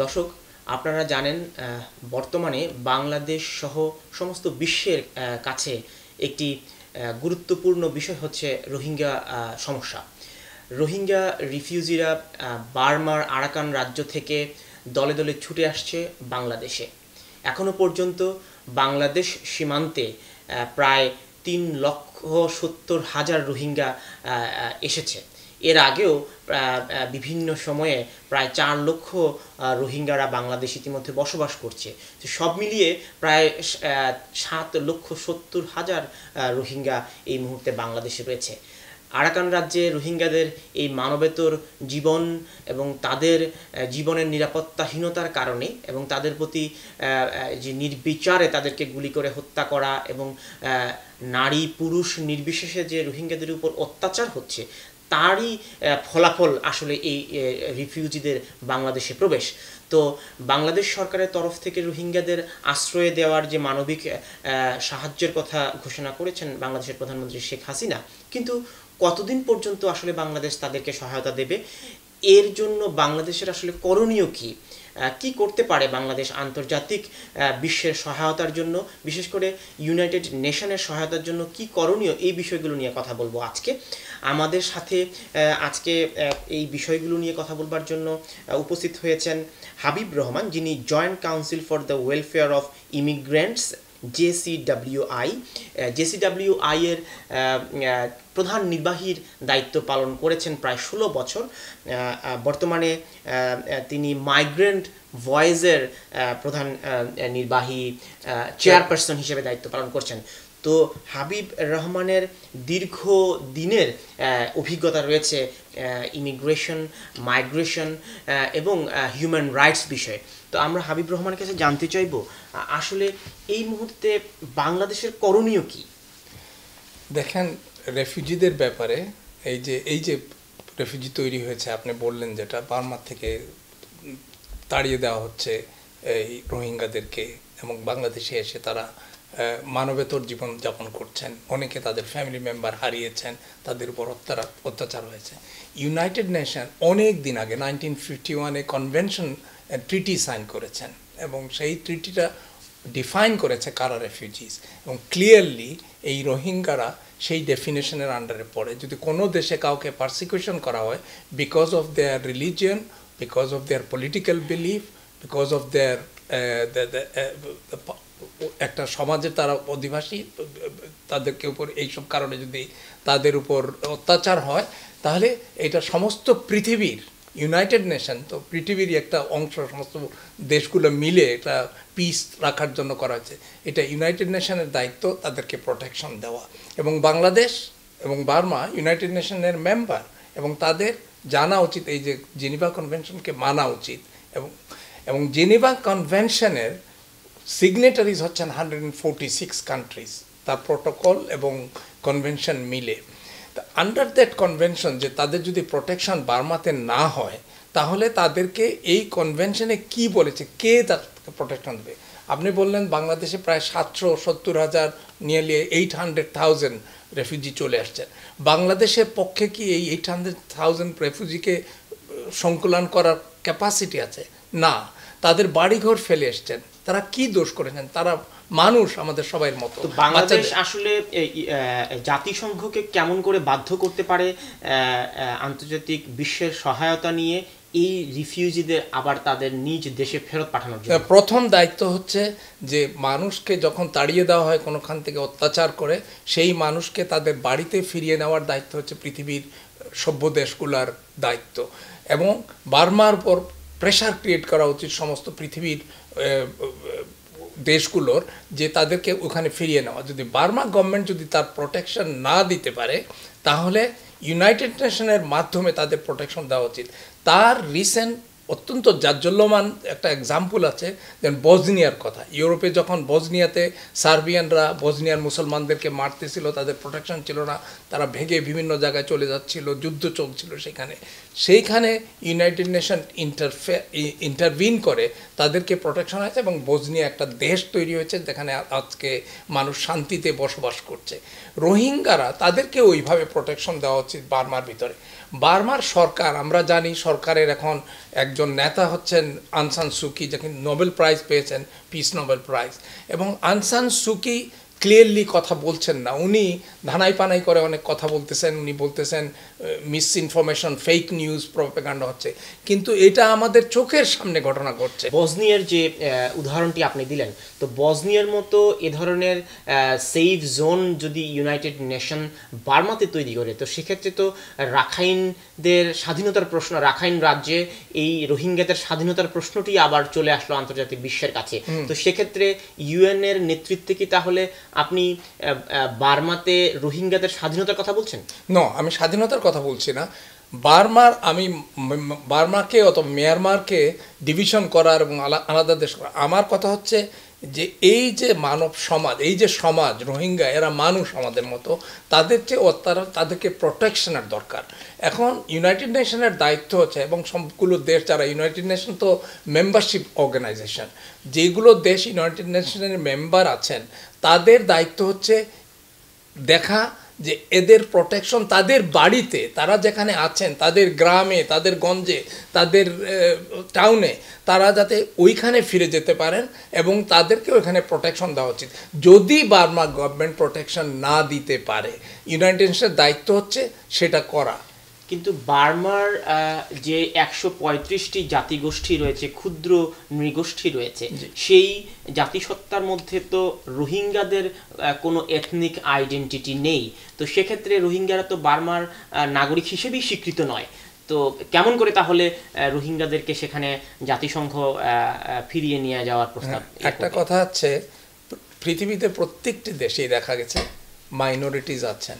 দর্শক আপনারা জানেন বর্তমানে বাংলাদেশ সহ সমস্ত বিশ্বের কাছে একটি গুরুত্বপূর্ণ বিষয় হচ্ছে রোহিঙ্গা সমস্যা রোহিঙ্গা রিফিউজিরা বার্মার আরাকান রাজ্য থেকে দলে দলে ছুটে আসছে বাংলাদেশে এখনও পর্যন্ত বাংলাদেশ সীমান্তে প্রায় তিন লক্ষ সত্তর হাজার রোহিঙ্গা এসেছে এর আগেও বিভিন্ন সময়ে প্রায় চার লক্ষ রোহিঙ্গারা বাংলাদেশ ইতিমধ্যে বসবাস করছে তো সব মিলিয়ে প্রায় সাত লক্ষ সত্তর হাজার রোহিঙ্গা এই মুহূর্তে বাংলাদেশে রয়েছে আরাকান রাজ্যে রোহিঙ্গাদের এই মানবেতর জীবন এবং তাদের জীবনের নিরাপত্তাহীনতার কারণে এবং তাদের প্রতি যে নির্বিচারে তাদেরকে গুলি করে হত্যা করা এবং নারী পুরুষ নির্বিশেষে যে রোহিঙ্গাদের উপর অত্যাচার হচ্ছে তারই ফলাফল আসলে এই রিফিউজিদের বাংলাদেশে প্রবেশ তো বাংলাদেশ সরকারের তরফ থেকে রোহিঙ্গাদের আশ্রয় দেওয়ার যে মানবিক সাহায্যের কথা ঘোষণা করেছেন বাংলাদেশের প্রধানমন্ত্রী শেখ হাসিনা কিন্তু কতদিন পর্যন্ত আসলে বাংলাদেশ তাদেরকে সহায়তা দেবে এর জন্য বাংলাদেশের আসলে করণীয় কী কি করতে পারে বাংলাদেশ আন্তর্জাতিক বিশ্বের সহায়তার জন্য বিশেষ করে ইউনাইটেড নেশনের সহায়তার জন্য কি করণীয় এই বিষয়গুলো নিয়ে কথা বলবো আজকে আমাদের সাথে আজকে এই বিষয়গুলো নিয়ে কথা বলবার জন্য উপস্থিত হয়েছেন হাবিব রহমান যিনি joint council for the welfare of immigrants JCWI JCWI এর প্রধান নির্বাহীর দায়িত্ব পালন করেছেন প্রায় ষোলো বছর বর্তমানে তিনি মাইগ্রেন্ট ভয়েজের প্রধান নির্বাহী চেয়ারপারসন হিসেবে দায়িত্ব পালন করছেন তো হাবিব রহমানের দীর্ঘ দিনের অভিজ্ঞতা রয়েছে ইমিগ্রেশন মাইগ্রেশন এবং হিউম্যান রাইটস বিষয়ে তো আমরা হাবিব রহমানের কাছে জানতে চাইব আসলে এই মুহূর্তে বাংলাদেশের করণীয় কি দেখেন রেফিউজিদের ব্যাপারে এই যে এই যে রেফিউজি তৈরি হয়েছে আপনি বললেন যেটা বার্মার থেকে তাড়িয়ে দেওয়া হচ্ছে এই রোহিঙ্গাদেরকে এবং বাংলাদেশে এসে তারা মানবেতর জীবন যাপন করছেন অনেকে তাদের ফ্যামিলি মেম্বার হারিয়েছেন তাদের উপর অত্যাচার হয়েছে ইউনাইটেড নেশন অনেক দিন আগে নাইনটিন ফিফটি ওয়ানে কনভেনশন ট্রিটি সাইন করেছেন এবং সেই ট্রিটিটা ডিফাইন করেছে কারা রেফিউজিস এবং ক্লিয়ারলি এই রোহিঙ্গারা সেই ডেফিনেশনের আন্ডারে পড়ে যদি কোনো দেশে কাউকে পার্সিকিউশন করা হয় because of their religion because of their political belief because of their একটা সমাজে তারা অধিবাসী তাদেরকে উপর এইসব কারণে যদি তাদের উপর অত্যাচার হয় তাহলে এটা সমস্ত পৃথিবীর ইউনাইটেড নেশন তো পৃথিবীরই একটা অংশ সমস্ত দেশগুলো মিলে এটা পিস রাখার জন্য করা হয়েছে এটা ইউনাইটেড নেশনের দায়িত্ব তাদেরকে প্রোটেকশন দেওয়া এবং বাংলাদেশ এবং বার্মা ইউনাইটেড নেশনের মেম্বার এবং তাদের জানা উচিত এই যে জেনিভা কনভেনশনকে মানা উচিত এবং এবং জেনিভা কনভেনশনের সিগনেটারিজ হচ্ছেন হান্ড্রেড সিক্স কান্ট্রিজ তার প্রোটোকল এবং কনভেনশন মিলে আন্ডার দ্যাট কনভেনশন যে তাদের যদি প্রোটেকশন বার্মাতে না হয় তাহলে তাদেরকে এই কনভেনশনে কি বলেছে কে তাদেরকে প্রোটেকশন দেবে আপনি বললেন বাংলাদেশে প্রায় সাতশো সত্তর হাজার nearly eight hundred thousand refugee চলে আসছেন বাংলাদেশের পক্ষে কি এই এইট হান্ড্রেড থাউজেন্ড রেফিউজিকে সংকুলন করার ক্যাপাসিটি আছে না তাদের বাড়িঘর ফেলে এসছেন তারা কি দোষ করেছেন তারা মানুষ আমাদের সবাই মতো বাংলাদেশ আসলে জাতিসংঘকে কেমন করে বাধ্য করতে পারে আন্তর্জাতিক বিশ্বের সহায়তা নিয়ে এই রিফিউজিদের আবার তাদের নিজ দেশে ফেরত পাঠানোর জন্য প্রথম দায়িত্ব হচ্ছে যে মানুষকে যখন তাড়িয়ে দেওয়া হয় কোনোখান থেকে অত্যাচার করে সেই মানুষকে তাদের বাড়িতে ফিরিয়ে নেওয়ার দায়িত্ব হচ্ছে পৃথিবীর সভ্য দেশগুলার দায়িত্ব এবং বার্মার পর প্রেশার ক্রিয়েট করা উচিত সমস্ত পৃথিবীর দেশগুলোর যে তাদেরকে ওখানে ফিরিয়ে নেওয়া যদি বার্মা গভর্নমেন্ট যদি তার প্রোটেকশন না দিতে পারে তাহলে ইউনাইটেড নেশনের মাধ্যমে তাদের প্রোটেকশন দেওয়া উচিত তার রিসেন্ট অত্যন্ত জাজ্জল্যমান একটা এক্সাম্পল আছে যেন বজনিয়ার কথা ইউরোপে যখন বজনিয়াতে সার্বিয়ানরা বজনিয়ার মুসলমানদেরকে মারতেছিল তাদের প্রোটেকশন ছিল না তারা ভেঙে বিভিন্ন জায়গায় চলে যাচ্ছিল যুদ্ধ চলছিল সেখানে সেইখানে ইউনাইটেড নেশন ইন্টারফে ইন্টারভিন করে তাদেরকে প্রোটেকশন আছে এবং বজনিয়া একটা দেশ তৈরি হয়েছে যেখানে আজকে মানুষ শান্তিতে বসবাস করছে রোহিঙ্গারা তাদেরকে ওইভাবে প্রোটেকশন দেওয়া উচিত বার্মার ভিতরে বার্মার সরকার আমরা জানি সরকারের এখন এক একজন নেতা হচ্ছেন আনসান সুকি যাকে নোবেল প্রাইজ পেয়েছেন পিস নোবেল প্রাইজ এবং আনসান সুকি ক্লিয়ারলি কথা বলছেন না উনি ধানাই পানাই করে অনেক কথা বলতেছেন উনি বলতেছেন মিসইনফরমেশন ফেক নিউজ প্রপেকাণ্ড হচ্ছে কিন্তু এটা আমাদের চোখের সামনে ঘটনা ঘটছে বজনিয়ার যে উদাহরণটি আপনি দিলেন তো বজনিয়ার মতো এ ধরনের সেফ জোন যদি ইউনাইটেড নেশন বার্মাতে তৈরি করে তো সেক্ষেত্রে তো রাখাইনদের স্বাধীনতার প্রশ্ন রাখাইন রাজ্যে এই রোহিঙ্গাদের স্বাধীনতার প্রশ্নটি আবার চলে আসলো আন্তর্জাতিক বিশ্বের কাছে তো সেক্ষেত্রে ইউএনের নেতৃত্বে কি তাহলে আপনি বার্মাতে রোহিঙ্গাদের স্বাধীনতার কথা বলছেন ন আমি স্বাধীনতার কথা বলছি না বার্মার আমি বার্মাকে অথবা মিয়ানমারকে ডিভিশন করার এবং আলাদা দেশ করা আমার কথা হচ্ছে যে এই যে মানব সমাজ এই যে সমাজ রোহিঙ্গা এরা মানুষ আমাদের মতো তাদের যে তারা তাদেরকে প্রোটেকশনের দরকার এখন ইউনাইটেড নেশনের দায়িত্ব হচ্ছে এবং সবগুলো দেশ যারা ইউনাইটেড নেশন তো মেম্বারশিপ অর্গানাইজেশন যেগুলো দেশ ইউনাইটেড নেশনের মেম্বার আছেন তাদের দায়িত্ব হচ্ছে দেখা যে এদের প্রোটেকশন তাদের বাড়িতে তারা যেখানে আছেন তাদের গ্রামে তাদের গঞ্জে তাদের টাউনে তারা যাতে ওইখানে ফিরে যেতে পারেন এবং তাদেরকে ওইখানে প্রোটেকশন দেওয়া উচিত যদি বার্মা গভর্নমেন্ট প্রোটেকশন না দিতে পারে ইউনাইটেড নেশনের দায়িত্ব হচ্ছে সেটা করা কিন্তু বার্মার যে একশো পঁয়ত্রিশটি জাতিগোষ্ঠী রয়েছে ক্ষুদ্র নৃগোষ্ঠী রয়েছে সেই জাতিসত্তার মধ্যে তো রোহিঙ্গাদের কোনো এথনিক আইডেন্টিটি নেই তো সেক্ষেত্রে রোহিঙ্গারা তো বার্মার নাগরিক হিসেবেই স্বীকৃত নয় তো কেমন করে তাহলে রোহিঙ্গাদেরকে সেখানে জাতিসংঘ ফিরিয়ে নিয়ে যাওয়ার প্রস্তাব হ্যাঁ, একটা কথা হচ্ছে পৃথিবীতে প্রত্যেকটি দেশেই দেখা গেছে মাইনরিটিজ আছেন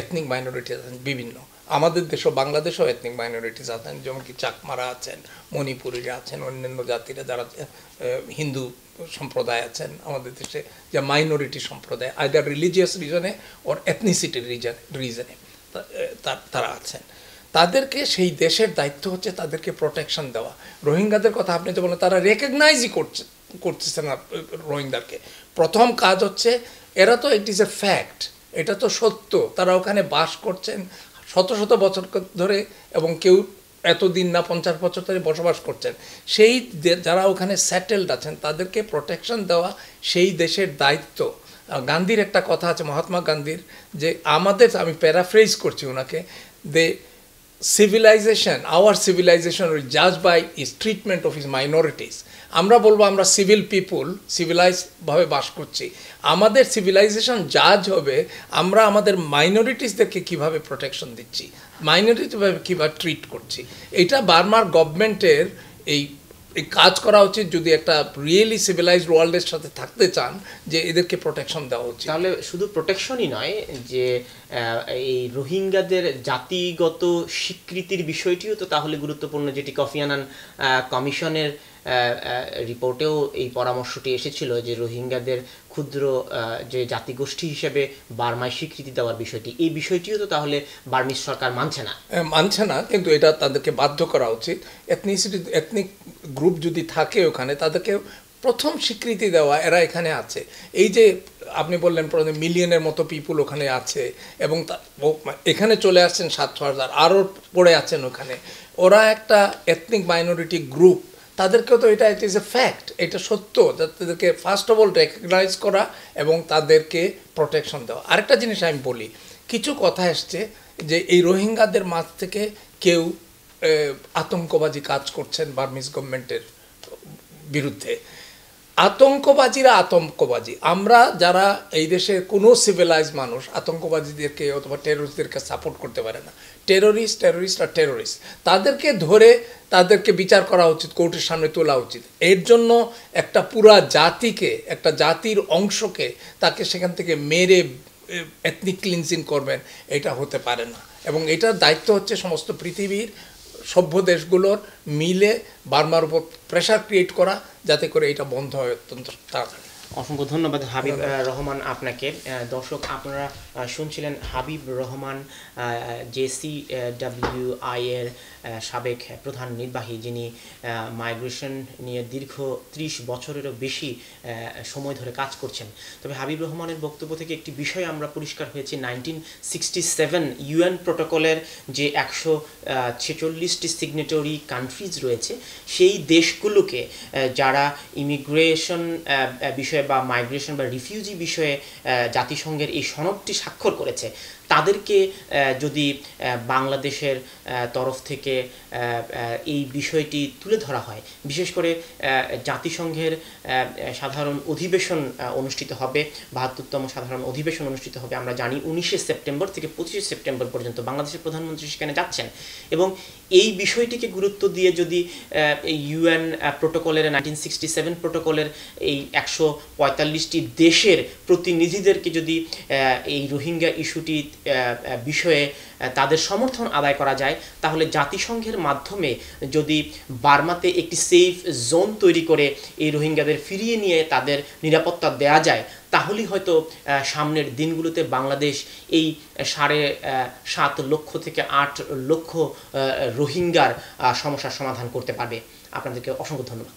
এথনিক মাইনরিটি আছেন বিভিন্ন আমাদের দেশও বাংলাদেশেও এথনিক মাইনরিটিস আছেন যেমন কি চাকমারা আছেন মণিপুরীরা আছেন অন্যান্য জাতিরা যারা হিন্দু সম্প্রদায় আছেন আমাদের দেশে যা মাইনরিটি সম্প্রদায় আইদার রিলিজিয়াস রিজনে ওর এথনিসিটি রিজন রিজনে তারা আছেন তাদেরকে সেই দেশের দায়িত্ব হচ্ছে তাদেরকে প্রোটেকশন দেওয়া রোহিঙ্গাদের কথা আপনি তো বলেন তারা রেকগনাইজই করছে করতেছে না রোহিঙ্গাকে প্রথম কাজ হচ্ছে এরা তো ইট ইজ এ ফ্যাক্ট এটা তো সত্য তারা ওখানে বাস করছেন শত শত বছর ধরে এবং কেউ এতদিন না পঞ্চাশ বছর ধরে বসবাস করছেন সেই যারা ওখানে স্যাটেলড আছেন তাদেরকে প্রোটেকশন দেওয়া সেই দেশের দায়িত্ব গান্ধীর একটা কথা আছে মহাত্মা গান্ধীর যে আমাদের আমি প্যারাফ্রেজ করছি ওনাকে দে সিভিলাইজেশন আওয়ার সিভিলাইজেশন ওই জাজ by his treatment of his minorities আমরা বলবো আমরা সিভিল পিপুল সিভিলাইজভাবে বাস করছি আমাদের সিভিলাইজেশন জাজ হবে আমরা আমাদের মাইনরিটিসদেরকে কিভাবে প্রোটেকশন দিচ্ছি মাইনরিটিভাবে কীভাবে ট্রিট করছি এটা বার্মার গভর্নমেন্টের এই এই কাজ করা উচিত যদি একটা রিয়েলি সিভিলাইজড ওয়ার্ল্ডের সাথে থাকতে চান যে এদেরকে প্রোটেকশন দেওয়া উচিত তাহলে শুধু প্রোটেকশনই নয় যে এই রোহিঙ্গাদের জাতিগত স্বীকৃতির বিষয়টিও তো তাহলে গুরুত্বপূর্ণ যেটি কফিয়ানান কমিশনের রিপোর্টেও এই পরামর্শটি এসেছিল যে রোহিঙ্গাদের ক্ষুদ্র যে জাতিগোষ্ঠী হিসেবে বার্মায় স্বীকৃতি দেওয়ার বিষয়টি এই বিষয়টিও তো তাহলে বার্মিজ সরকার মানছে না মানছে না কিন্তু এটা তাদেরকে বাধ্য করা উচিত এথনিসিটি এথনিক গ্রুপ যদি থাকে ওখানে তাদেরকে প্রথম স্বীকৃতি দেওয়া এরা এখানে আছে এই যে আপনি বললেন প্রথমে মিলিয়নের মতো পিপুল ওখানে আছে এবং এখানে চলে আসছেন ছ হাজার আরও পড়ে আছেন ওখানে ওরা একটা এথনিক মাইনরিটি গ্রুপ তাদেরকেও তো এটা ইট ইজ এ ফ্যাক্ট এটা সত্য তাদেরকে ফার্স্ট অফ অল রেকগনাইজ করা এবং তাদেরকে প্রোটেকশন দেওয়া আরেকটা জিনিস আমি বলি কিছু কথা এসছে যে এই রোহিঙ্গাদের মাঝ থেকে কেউ আতঙ্কবাজী কাজ করছেন বার্মিজ গভর্নমেন্টের বিরুদ্ধে আতঙ্কবাজিরা আতঙ্কবাজি আমরা যারা এই দেশের কোনো সিভিলাইজ মানুষ আতঙ্কবাজিদেরকে অথবা টেরোরিস্টদেরকে সাপোর্ট করতে পারে না টেরোরিস্ট টেরোরিস্ট আর টেরোরিস্ট তাদেরকে ধরে তাদেরকে বিচার করা উচিত কোর্টের সামনে তোলা উচিত এর জন্য একটা পুরা জাতিকে একটা জাতির অংশকে তাকে সেখান থেকে মেরে এথনিক ক্লিনজিং করবেন এটা হতে পারে না এবং এটার দায়িত্ব হচ্ছে সমস্ত পৃথিবীর সভ্য দেশগুলোর মিলে বার্মার উপর প্রেশার ক্রিয়েট করা যাতে করে এটা বন্ধ হয় অত্যন্ত তাড়াতাড়ি অসংখ্য ধন্যবাদ হাবিব রহমান আপনাকে দর্শক আপনারা শুনছিলেন হাবিব রহমান জেসি ডাব্লিউ আইয়ের সাবেক প্রধান নির্বাহী যিনি মাইগ্রেশন নিয়ে দীর্ঘ ত্রিশ বছরেরও বেশি সময় ধরে কাজ করছেন তবে হাবিব রহমানের বক্তব্য থেকে একটি বিষয় আমরা পরিষ্কার হয়েছি নাইনটিন সিক্সটি সেভেন ইউএন প্রোটোকলের যে একশো ছেচল্লিশটি সিগনেটরি কান্ট্রিজ রয়েছে সেই দেশগুলোকে যারা ইমিগ্রেশন বিষয়ে বা মাইগ্রেশন বা রিফিউজি বিষয়ে জাতিসংঘের এই সনদটি স্বাক্ষর করেছে তাদেরকে যদি বাংলাদেশের তরফ থেকে এই বিষয়টি তুলে ধরা হয় বিশেষ করে জাতিসংঘের সাধারণ অধিবেশন অনুষ্ঠিত হবে বাহাত্তরতম সাধারণ অধিবেশন অনুষ্ঠিত হবে আমরা জানি উনিশে সেপ্টেম্বর থেকে পঁচিশে সেপ্টেম্বর পর্যন্ত বাংলাদেশের প্রধানমন্ত্রী সেখানে যাচ্ছেন এবং এই বিষয়টিকে গুরুত্ব দিয়ে যদি ইউএন প্রোটোকলের নাইনটিন সিক্সটি সেভেন প্রোটোকলের এই একশো পঁয়তাল্লিশটি দেশের প্রতিনিধিদেরকে যদি এই রোহিঙ্গা ইস্যুটি বিষয়ে তাদের সমর্থন আদায় করা যায় তাহলে জাতিসংঘের মাধ্যমে যদি বার্মাতে একটি সেফ জোন তৈরি করে এই রোহিঙ্গাদের ফিরিয়ে নিয়ে তাদের নিরাপত্তা দেয়া যায় তাহলেই হয়তো সামনের দিনগুলোতে বাংলাদেশ এই সাড়ে সাত লক্ষ থেকে আট লক্ষ রোহিঙ্গার সমস্যার সমাধান করতে পারবে আপনাদেরকে অসংখ্য ধন্যবাদ